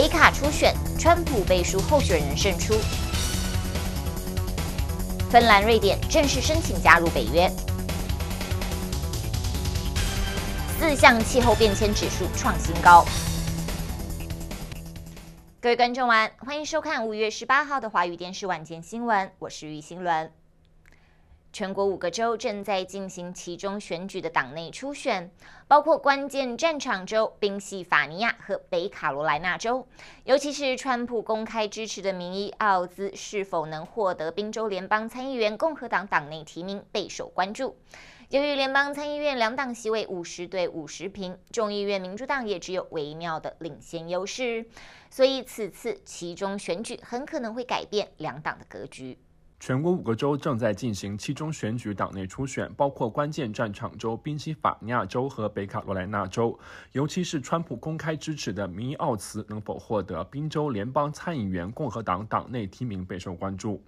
北卡初选，川普背书候选人胜出。芬兰、瑞典正式申请加入北约。四项气候变迁指数创新高。各位观众，晚，欢迎收看五月十八号的华语电视晚间新闻，我是于新伦。全国五个州正在进行其中选举的党内初选，包括关键战场州宾夕法尼亚和北卡罗来纳州。尤其是川普公开支持的名医奥兹是否能获得宾州联邦参议员共和党党内提名备受关注。由于联邦参议院两党席位五十对五十平，众议院民主党也只有微妙的领先优势，所以此次其中选举很可能会改变两党的格局。全国五个州正在进行期中选举党内初选，包括关键战场州宾夕法尼亚州和北卡罗来纳州，尤其是川普公开支持的民意奥茨能否获得宾州联邦参议员共和党党内提名备受关注。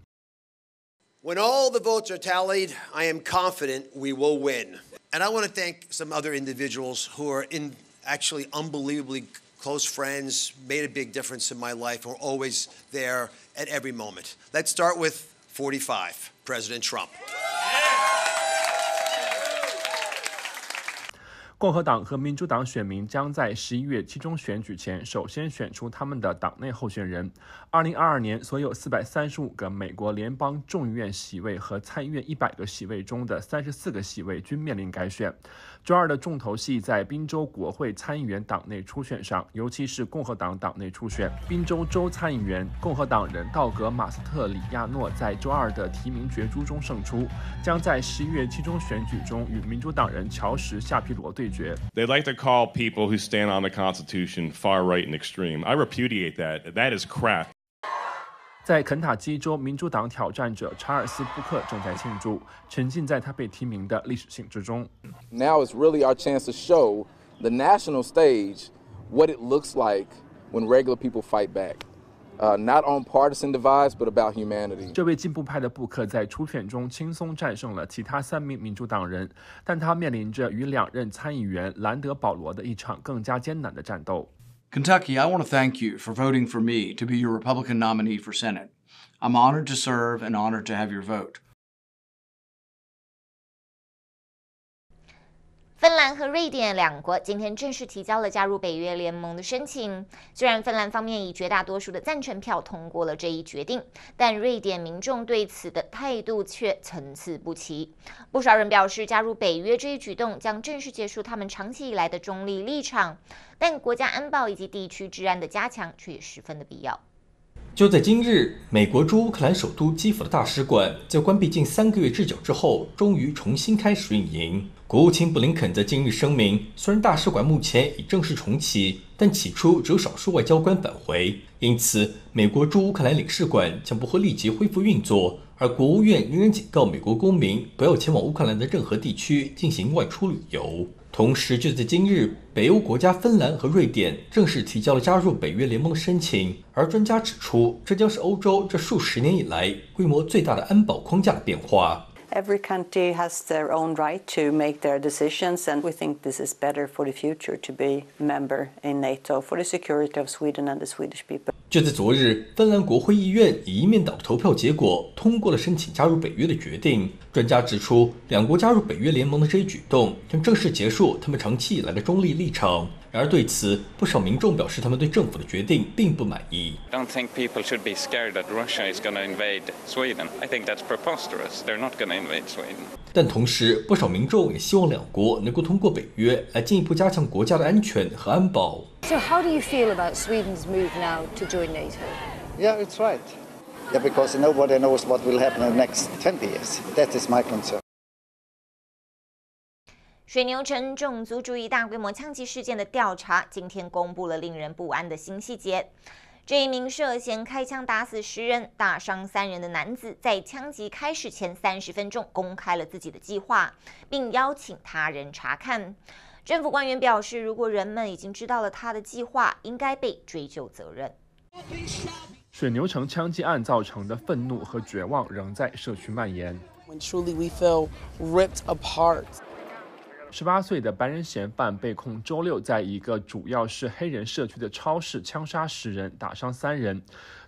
When all the votes are tallied, I am confident we will win, and I want to thank some other individuals who are in actually unbelievably close friends, made a big difference in my life, w r e always there at every moment. Let's start with. 45，Trump. 共和党和民主党选民将在十一月期中选举前首先选出他们的党内候选人。二零二二年，所有四百三十五个美国联邦众议院席位和参议院一百个席位中的三十四个席位均面临改选。周二的重头戏在宾州国会参议员党内初选上，尤其是共和党党内初选。宾州州参议员共和党人道格·马斯特里亚诺在周二的提名角逐中胜出，将在十一月期中选举中与民主党人乔什·夏皮罗对决。They like to call people who stand on the Constitution far right and extreme. I repudiate that. That is crap. 在肯塔基州，民主党挑战者查尔斯·布克正在庆祝，沉浸在他被提名的历史性之中。Now it's really our chance to show the national stage what it looks like when regular people fight back, not on partisan divides, but about humanity. 这位进步派的布克在初选中轻松战胜了其他三名民主党人，但他面临着与两任参议员兰德·保罗的一场更加艰难的战斗。Kentucky, I want to thank you for voting for me to be your Republican nominee for Senate. I'm honored to serve and honored to have your vote. 芬兰和瑞典两国今天正式提交了加入北约联盟的申请。虽然芬兰方面以绝大多数的赞成票通过了这一决定，但瑞典民众对此的态度却参差不齐。不少人表示，加入北约这一举动将正式结束他们长期以来的中立立场，但国家安保以及地区治安的加强却也十分的必要。就在今日，美国驻乌克兰首都基辅的大使馆在关闭近三个月之久之后，终于重新开始运营。国务卿布林肯在近日声明，虽然大使馆目前已正式重启，但起初只有少数外交官返回，因此美国驻乌克兰领事馆将不会立即恢复运作。而国务院仍然警告美国公民不要前往乌克兰的任何地区进行外出旅游。同时，就在今日，北欧国家芬兰和瑞典正式提交了加入北约联盟的申请。而专家指出，这将是欧洲这数十年以来规模最大的安保框架的变化。Every country has their own right to make their decisions, and we think this is better for the future to be a member in NATO for the security of Sweden and the Swedish people. 就在昨日，芬兰国会议院以一面倒的投票结果通过了申请加入北约的决定。专家指出，两国加入北约联盟的这一举动将正式结束他们长期以来的中立立场。然而对此，不少民众表示他们对政府的决定并不满意。Don't think people should be scared that Russia is going to invade Sweden. I think that's preposterous. They're not going to invade Sweden. 但同时，不少民众也希望两国能够通过北约来进一步加强国家的安全和安保。So how do you feel about Sweden's move now to join NATO? Yeah, it's right. Yeah, because nobody knows what will happen in the next 20 years. That is my concern. 水牛城种族主义大规模枪击事件的调查今天公布了令人不安的新细节。这一名涉嫌开枪打死十人、大伤三人的男子，在枪击开始前三十分钟公开了自己的计划，并邀请他人查看。政府官员表示，如果人们已经知道了他的计划，应该被追究责任。水牛城枪击案造成的愤怒和绝望仍在社区蔓延。十八岁的白人嫌犯被控周六在一个主要是黑人社区的超市枪杀十人，打伤三人。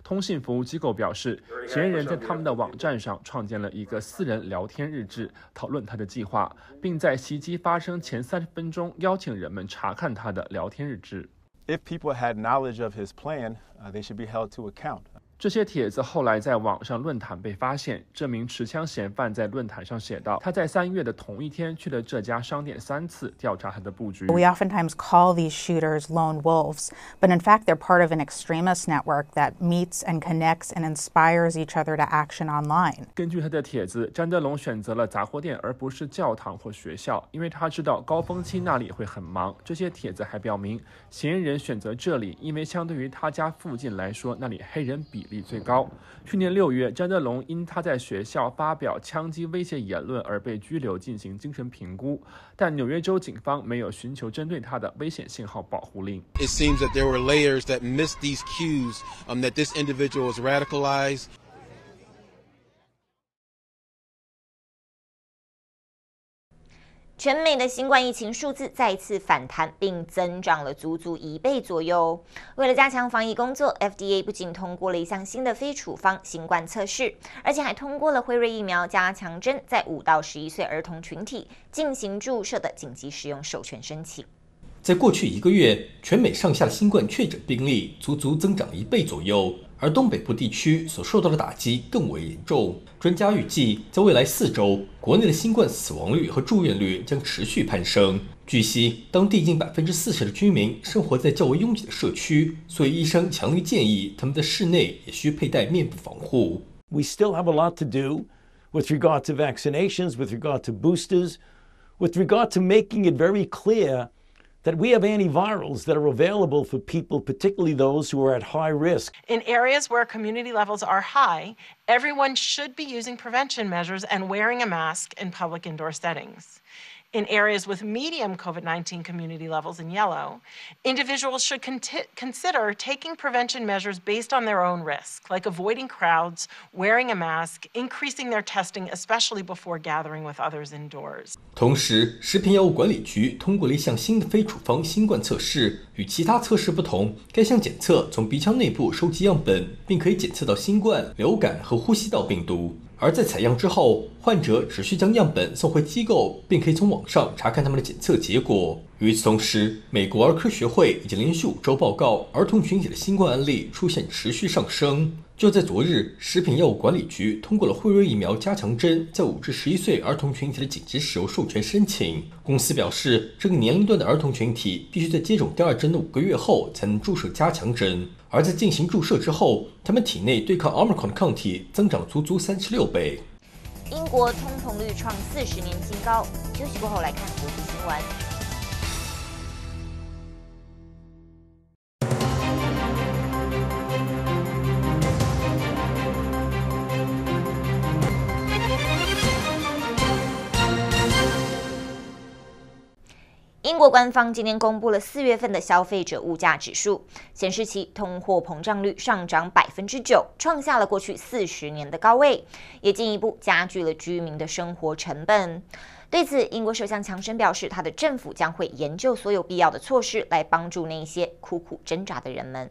通信服务机构表示，嫌疑人在他们的网站上创建了一个私人聊天日志，讨论他的计划，并在袭击发生前三十分钟邀请人们查看他的聊天日志。If people had knowledge of his plan, they should be held to account. 这些帖子后来在网上论坛被发现。这名持枪嫌犯在论坛上写道：“他在三月的同一天去了这家商店三次，调查他的布局。” We oftentimes call these shooters lone wolves, but in fact they're part of an extremist network that meets and connects and inspires each other to action online。根据他的帖子，詹德龙选择了杂货店而不是教堂或学校，因为他知道高峰期那里会很忙。这些帖子还表明，嫌疑人选择这里，因为相对于他家附近来说，那里黑人比例。最高。去年六月，詹德龙因他在学校发表枪击威胁言论而被拘留进行精神评估，但纽约州警方没有寻求针对他的危险信号保护令。全美的新冠疫情数字再次反弹，并增长了足足一倍左右。为了加强防疫工作，FDA 不仅通过了一项新的非处方新冠测试，而且还通过了辉瑞疫苗加强针在五到十一岁儿童群体进行注射的紧急使用授权申请。在过去一个月，全美上下新冠确诊病例足足增长一倍左右。而东北部地区所受到的打击更为严重。专家预计，在未来四周，国内的新冠死亡率和住院率将持续攀升。据悉，当地近百分之四十的居民生活在较为拥挤的社区，所以医生强烈建议他们在室内也需佩戴面部防护。We still have a lot to do with regard to vaccinations, with regard to boosters, with regard to making it very clear. that we have antivirals that are available for people, particularly those who are at high risk. In areas where community levels are high, everyone should be using prevention measures and wearing a mask in public indoor settings. In areas with medium COVID 19 community levels in yellow, individuals should consider taking prevention measures based on their own risk, like avoiding crowds, wearing a mask, increasing their testing, especially before gathering with others indoors. 同时，食品药物管理局通过了一项新的非处方新冠测试。与其他测试不同，该项检测从鼻腔内部收集样本，并可以检测到新冠、流感和呼吸道病毒。而在采样之后，患者只需将样本送回机构，便可以从网上查看他们的检测结果。与此同时，美国儿科学会已经连续五周报告，儿童群体的新冠案例出现持续上升。就在昨日，食品药物管理局通过了辉瑞疫苗加强针在五至十一岁儿童群体的紧急使用授权申请。公司表示，这个年龄段的儿童群体必须在接种第二针的五个月后，才能注射加强针。而在进行注射之后，他们体内对抗 Omicron 的抗体增长足足三十六倍。英国通膨率创四十年新高。休息过后来看国际新闻。官方今天公布了四月份的消费者物价指数，显示其通货膨胀率上涨百分之九，创下了过去四十年的高位，也进一步加剧了居民的生活成本。对此，英国首相强生表示，他的政府将会研究所有必要的措施来帮助那些苦苦挣扎的人们。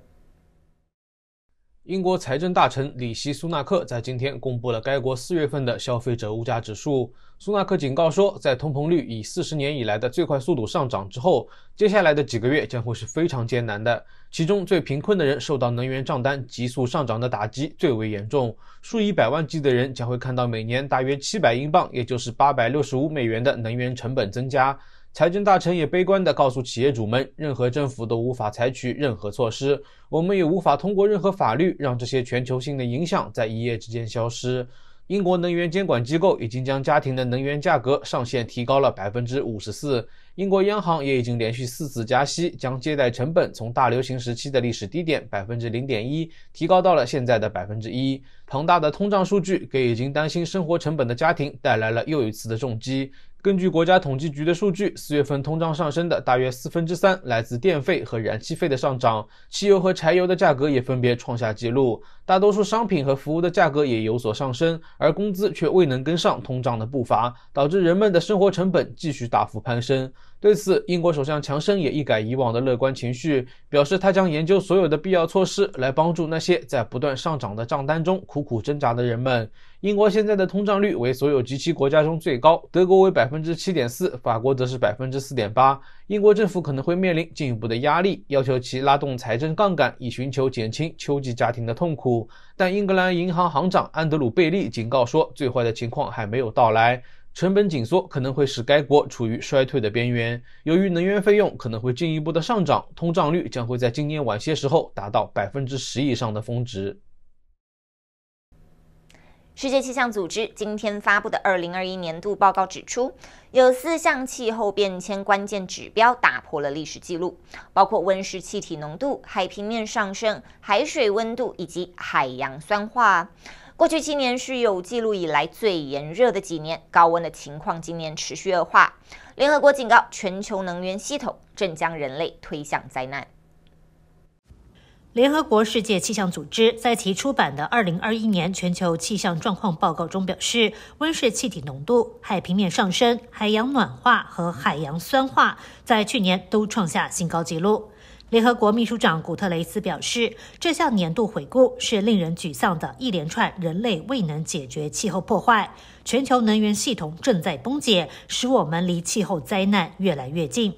英国财政大臣里希·苏纳克在今天公布了该国四月份的消费者物价指数。苏纳克警告说，在通膨率以四十年以来的最快速度上涨之后，接下来的几个月将会是非常艰难的。其中，最贫困的人受到能源账单急速上涨的打击最为严重，数以百万计的人将会看到每年大约七百英镑（也就是八百六十五美元）的能源成本增加。财政大臣也悲观地告诉企业主们：“任何政府都无法采取任何措施，我们也无法通过任何法律让这些全球性的影响在一夜之间消失。”英国能源监管机构已经将家庭的能源价格上限提高了百分之五十四。英国央行也已经连续四次加息，将借贷成本从大流行时期的历史低点百分之零点一提高到了现在的百分之一。庞大的通胀数据给已经担心生活成本的家庭带来了又一次的重击。根据国家统计局的数据，四月份通胀上升的大约四分之三来自电费和燃气费的上涨，汽油和柴油的价格也分别创下纪录，大多数商品和服务的价格也有所上升，而工资却未能跟上通胀的步伐，导致人们的生活成本继续大幅攀升。对此，英国首相强生也一改以往的乐观情绪，表示他将研究所有的必要措施来帮助那些在不断上涨的账单中苦苦挣扎的人们。英国现在的通胀率为所有及其国家中最高，德国为百分之七点四，法国则是百分之四点八。英国政府可能会面临进一步的压力，要求其拉动财政杠杆以寻求减轻秋季家庭的痛苦。但英格兰银行行长安德鲁贝利警告说，最坏的情况还没有到来。成本紧缩可能会使该国处于衰退的边缘。由于能源费用可能会进一步的上涨，通胀率将会在今年晚些时候达到百分之十以上的峰值。世界气象组织今天发布的二零二一年度报告指出，有四项气候变迁关键指标打破了历史记录，包括温室气体浓度、海平面上升、海水温度以及海洋酸化。过去七年是有记录以来最炎热的几年，高温的情况今年持续恶化。联合国警告，全球能源系统正将人类推向灾难。联合国世界气象组织在其出版的2021年全球气象状况报告中表示，温室气体浓度、海平面上升、海洋暖化和海洋酸化在去年都创下新高纪录。联合国秘书长古特雷斯表示，这项年度回顾是令人沮丧的。一连串人类未能解决气候破坏，全球能源系统正在崩解，使我们离气候灾难越来越近。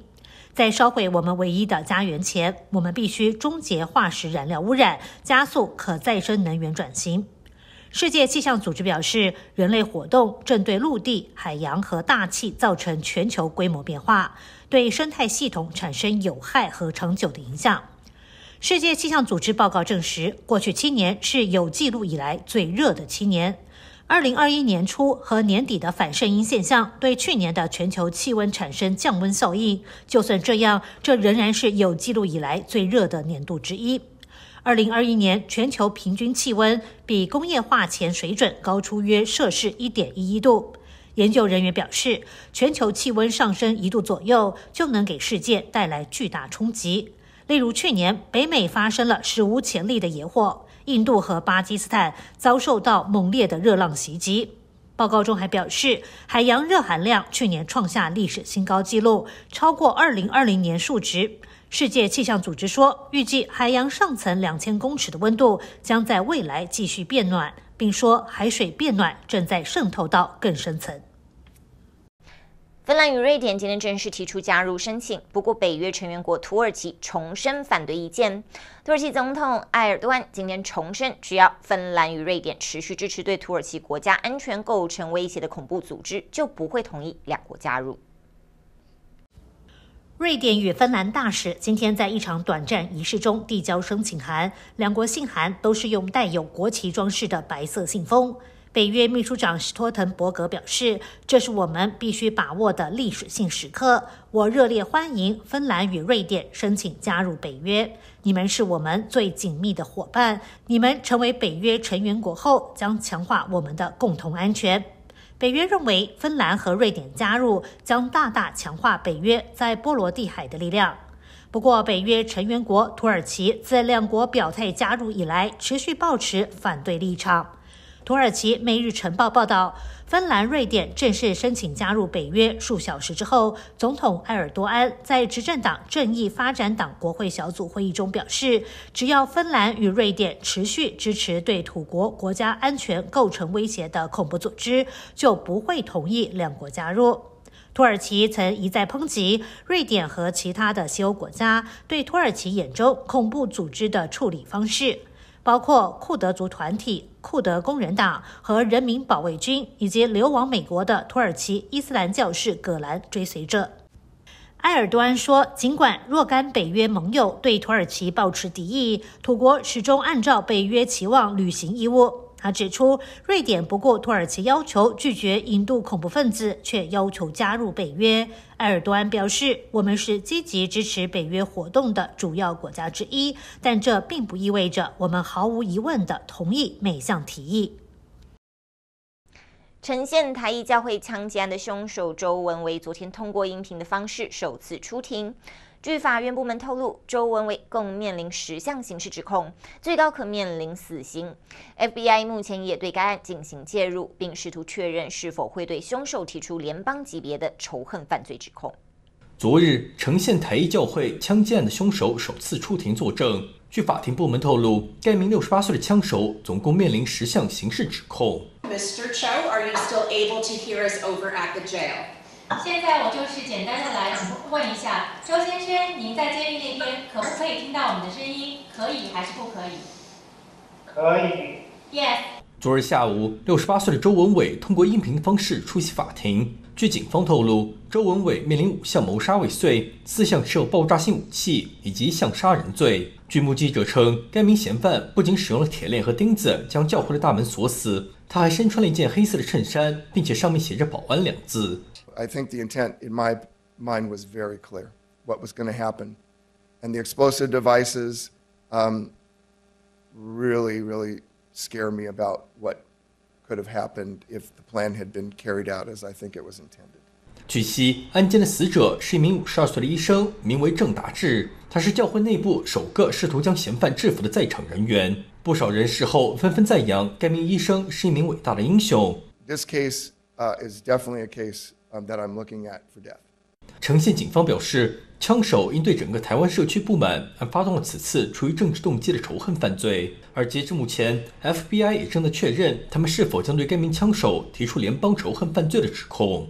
在烧毁我们唯一的家园前，我们必须终结化石燃料污染，加速可再生能源转型。世界气象组织表示，人类活动正对陆地、海洋和大气造成全球规模变化，对生态系统产生有害和长久的影响。世界气象组织报告证实，过去七年是有记录以来最热的七年。2021年初和年底的反射音现象对去年的全球气温产生降温效应，就算这样，这仍然是有记录以来最热的年度之一。二零二一年全球平均气温比工业化前水准高出约摄氏一点一一度。研究人员表示，全球气温上升一度左右就能给世界带来巨大冲击。例如，去年北美发生了史无前例的野火，印度和巴基斯坦遭受到猛烈的热浪袭击。报告中还表示，海洋热含量去年创下历史新高纪录，超过二零二零年数值。世界气象组织说，预计海洋上层两千公尺的温度将在未来继续变暖，并说海水变暖正在渗透到更深层。芬兰与瑞典今天正式提出加入申请，不过北约成员国土耳其重申反对意见。土耳其总统埃尔多安今天重申，只要芬兰与瑞典持续支持对土耳其国家安全构成威胁的恐怖组织，就不会同意两国加入。瑞典与芬兰大使今天在一场短暂仪式中递交申请函，两国信函都是用带有国旗装饰的白色信封。北约秘书长斯托滕伯格表示：“这是我们必须把握的历史性时刻，我热烈欢迎芬兰与瑞典申请加入北约。你们是我们最紧密的伙伴，你们成为北约成员国后，将强化我们的共同安全。”北约认为，芬兰和瑞典加入将大大强化北约在波罗的海的力量。不过，北约成员国土耳其自两国表态加入以来，持续保持反对立场。土耳其《每日晨报》报道。芬兰、瑞典正式申请加入北约数小时之后，总统埃尔多安在执政党正义发展党国会小组会议中表示，只要芬兰与瑞典持续支持对土国国家安全构成威胁的恐怖组织，就不会同意两国加入。土耳其曾一再抨击瑞典和其他的西欧国家对土耳其眼中恐怖组织的处理方式。包括库德族团体库德工人党和人民保卫军，以及流亡美国的土耳其伊斯兰教士葛兰追随者。埃尔多安说，尽管若干北约盟友对土耳其保持敌意，土国始终按照北约期望履行义务。他指出，瑞典不顾土耳其要求拒绝引渡恐怖分子，却要求加入北约。埃尔多安表示：“我们是积极支持北约活动的主要国家之一，但这并不意味着我们毫无疑问的同意每项提议。”呈现台裔教会枪击案的凶手周文伟，昨天通过音频的方式首次出庭。据法院部门透露，周文伟共面临十项刑事指控，最高可面临死刑。FBI 目前也对该案进行介入，并试图确认是否会对凶手提出联邦级别的仇恨犯罪指控。昨日，呈现台一教会枪击案的凶手首次出庭作证。据法庭部门透露，该名六十八岁的枪手总共面临十项刑事指控。Mr. c h o are you still able to hear us over at the jail？现在我就是简单的来问一下，周先生，您在监狱那边可不可以听到我们的声音？可以还是不可以？可以。Yes。昨日下午，六十八岁的周文伟通过音频的方式出席法庭。据警方透露，周文伟面临五项谋杀未遂、四项持有爆炸性武器以及一项杀人罪。据目击者称，该名嫌犯不仅使用了铁链和钉子将教会的大门锁死，他还身穿了一件黑色的衬衫，并且上面写着“保安”两字。I think the intent in my mind was very clear what was going to happen. And the explosive devices um, really, really scare me about what could have happened if the plan had been carried out as I think it was intended. 据悉，案件的死者是一名五十二岁的医生，名为郑达志。他是教会内部首个试图将嫌犯制服的在场人员。不少人事后纷纷赞扬该名医生是一名伟大的英雄。This case uh, is definitely a case 城县警方表示，枪手因对整个台湾社区不满而发动了此次出于政治动机的仇恨犯罪。而截至目前，FBI 也正在确认他们是否将对该名枪手提出联邦仇恨犯罪的指控。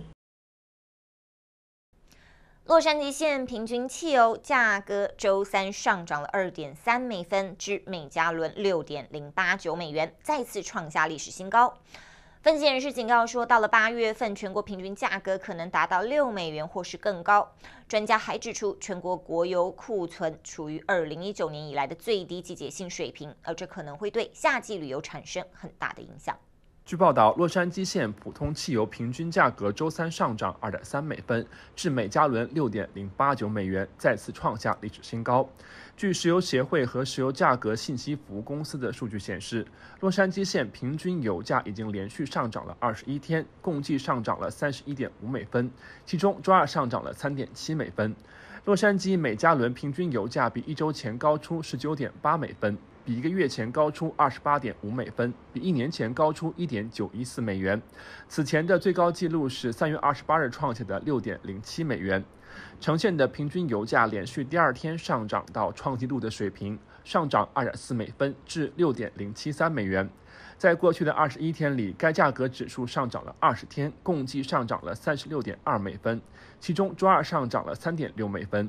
洛杉矶县平均汽油价格周三上涨了二点三美分，至每加仑六点零八九美元，再次创下历史新高。分析人士警告说，到了八月份，全国平均价格可能达到六美元或是更高。专家还指出，全国国油库存处于二零一九年以来的最低季节性水平，而这可能会对夏季旅游产生很大的影响。据报道，洛杉矶县普通汽油平均价格周三上涨2.3美分，至每加仑6.089美元，再次创下历史新高。据石油协会和石油价格信息服务公司的数据显示，洛杉矶县平均油价已经连续上涨了21天，共计上涨了31.5美分，其中周二上涨了3.7美分。洛杉矶每加仑平均油价比一周前高出19.8美分。比一个月前高出二十八点五美分，比一年前高出一点九一四美元。此前的最高纪录是三月二十八日创下的六点零七美元。呈现的平均油价连续第二天上涨到创纪录的水平，上涨二点四美分至六点零七三美元。在过去的二十一天里，该价格指数上涨了二十天，共计上涨了三十六点二美分，其中周二上涨了三点六美分。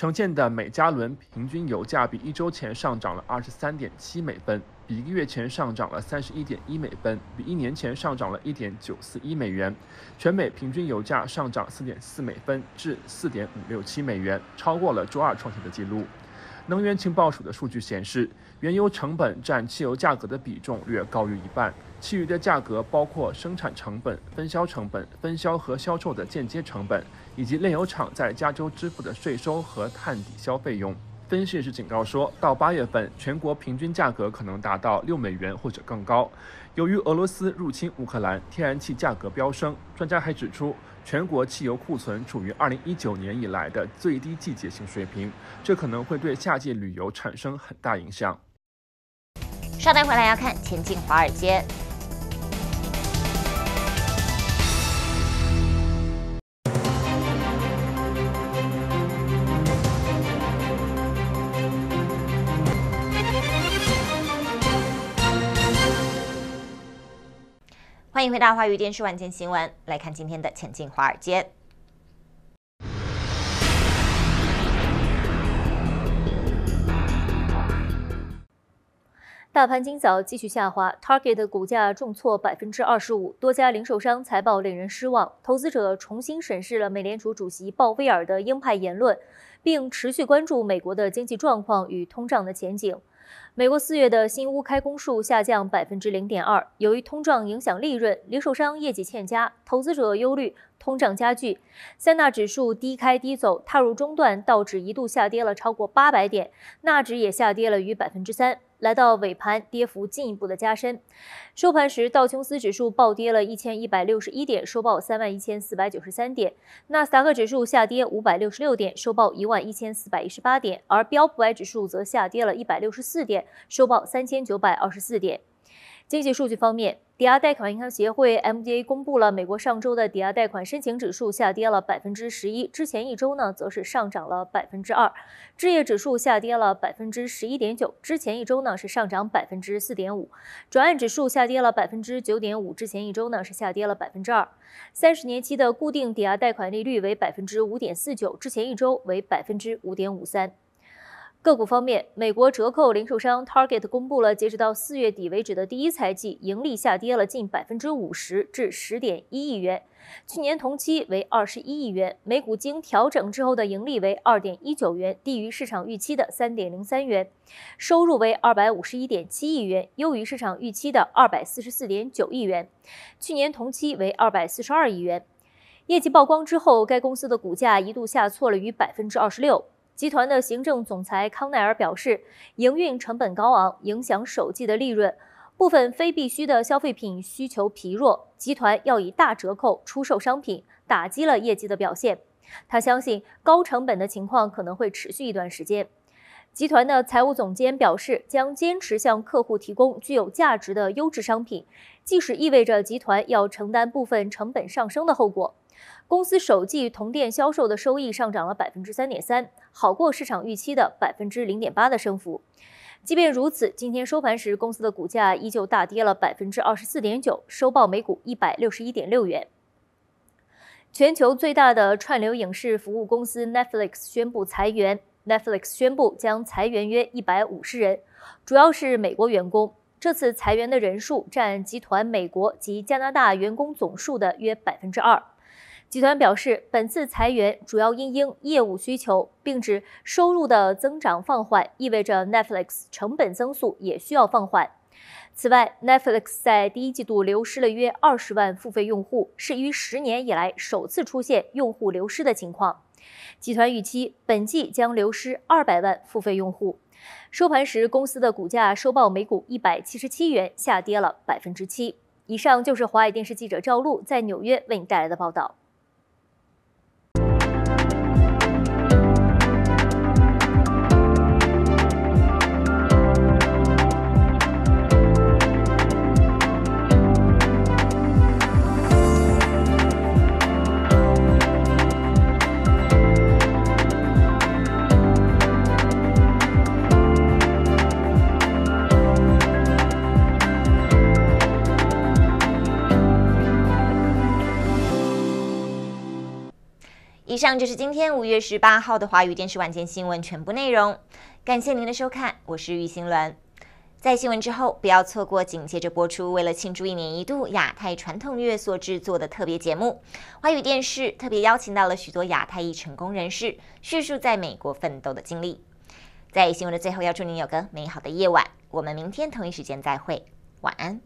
呈现的美加仑平均油价比一周前上涨了23.7美分，比一个月前上涨了31.1美分，比一年前上涨了1.941美元。全美平均油价上涨4.4美分至4.567美元，超过了周二创下的纪录。能源情报署的数据显示，原油成本占汽油价格的比重略高于一半。其余的价格包括生产成本、分销成本、分销和销售的间接成本，以及炼油厂在加州支付的税收和碳抵消费用。分析师警告说，到八月份，全国平均价格可能达到六美元或者更高。由于俄罗斯入侵乌克兰，天然气价格飙升。专家还指出，全国汽油库存处于二零一九年以来的最低季节性水平，这可能会对夏季旅游产生很大影响。稍待回来，要看《前进华尔街》。欢迎回到华语电视晚间新闻，来看今天的《前进华尔街》。大盘今早继续下滑，Target 股价重挫百分之二十五，多家零售商财报令人失望。投资者重新审视了美联储主席鲍威尔的鹰派言论，并持续关注美国的经济状况与通胀的前景。美国四月的新屋开工数下降百分之零点二，由于通胀影响利润，零售商业绩欠佳，投资者忧虑通胀加剧。三大指数低开低走，踏入中段，道指一度下跌了超过八百点，纳指也下跌了逾百分之三。来到尾盘，跌幅进一步的加深，收盘时道琼斯指数暴跌了一千一百六十一点，收报三万一千四百九十三点；纳斯达克指数下跌五百六十六点，收报一万一千四百一十八点；而标普百指数则下跌了一百六十四点。收报三千九百二十四点。经济数据方面，抵押贷款银行协会 m d a 公布了美国上周的抵押贷款申请指数下跌了百分之十一，之前一周呢则是上涨了百分之二。置业指数下跌了百分之十一点九，之前一周呢是上涨百分之四点五。转案指数下跌了百分之九点五，之前一周呢是下跌了百分之二。三十年期的固定抵押贷款利率为百分之五点四九，之前一周为百分之五点五三。个股方面，美国折扣零售商 Target 公布了截止到四月底为止的第一财季盈利下跌了近百分之五十，至十点一亿元，去年同期为二十一亿元。每股经调整之后的盈利为二点一九元，低于市场预期的三点零三元，收入为二百五十一点七亿元，优于市场预期的二百四十四点九亿元，去年同期为二百四十二亿元。业绩曝光之后，该公司的股价一度下挫了逾百分之二十六。集团的行政总裁康奈尔表示，营运成本高昂，影响首季的利润。部分非必需的消费品需求疲弱，集团要以大折扣出售商品，打击了业绩的表现。他相信高成本的情况可能会持续一段时间。集团的财务总监表示，将坚持向客户提供具有价值的优质商品，即使意味着集团要承担部分成本上升的后果。公司首季同店销售的收益上涨了百分之三点三，好过市场预期的百分之零点八的升幅。即便如此，今天收盘时，公司的股价依旧大跌了百分之二十四点九，收报每股一百六十一点六元。全球最大的串流影视服务公司 Netflix 宣布裁员。Netflix 宣布将裁员约一百五十人，主要是美国员工。这次裁员的人数占集团美国及加拿大员工总数的约百分之二。集团表示，本次裁员主要因应业务需求，并指收入的增长放缓意味着 Netflix 成本增速也需要放缓。此外，Netflix 在第一季度流失了约二十万付费用户，是于十年以来首次出现用户流失的情况。集团预期本季将流失二百万付费用户。收盘时，公司的股价收报每股一百七十七元，下跌了百分之七。以上就是华语电视记者赵璐在纽约为你带来的报道。以上就是今天五月十八号的华语电视晚间新闻全部内容。感谢您的收看，我是玉新伦。在新闻之后，不要错过紧接着播出为了庆祝一年一度亚太传统月所制作的特别节目。华语电视特别邀请到了许多亚太裔成功人士，叙述在美国奋斗的经历。在新闻的最后，要祝您有个美好的夜晚。我们明天同一时间再会，晚安。